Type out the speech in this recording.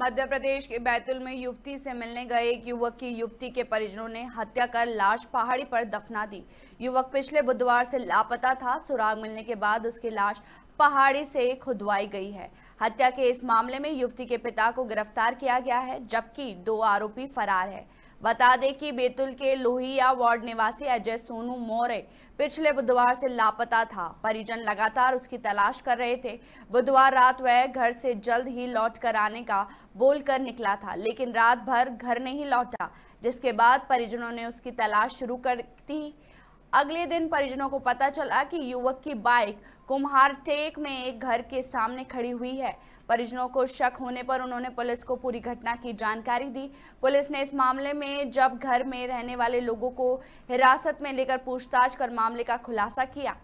मध्य प्रदेश के बैतूल में युवती से मिलने गए एक युवक की युवती के परिजनों ने हत्या कर लाश पहाड़ी पर दफना दी युवक पिछले बुधवार से लापता था सुराग मिलने के बाद उसकी लाश पहाड़ी से खुदवाई गई है हत्या के इस मामले में युवती के पिता को गिरफ्तार किया गया है जबकि दो आरोपी फरार है बता दें कि बेतुल के लोहिया वार्ड निवासी अजय सोनू मौर्य पिछले बुधवार से लापता था परिजन लगातार उसकी तलाश कर रहे थे बुधवार रात वह घर से जल्द ही लौट कर आने का बोल कर निकला था लेकिन रात भर घर नहीं लौटा जिसके बाद परिजनों ने उसकी तलाश शुरू कर दी अगले दिन परिजनों को पता चला कि युवक की बाइक कुम्हार टेक में एक घर के सामने खड़ी हुई है परिजनों को शक होने पर उन्होंने पुलिस को पूरी घटना की जानकारी दी पुलिस ने इस मामले में जब घर में रहने वाले लोगों को हिरासत में लेकर पूछताछ कर मामले का खुलासा किया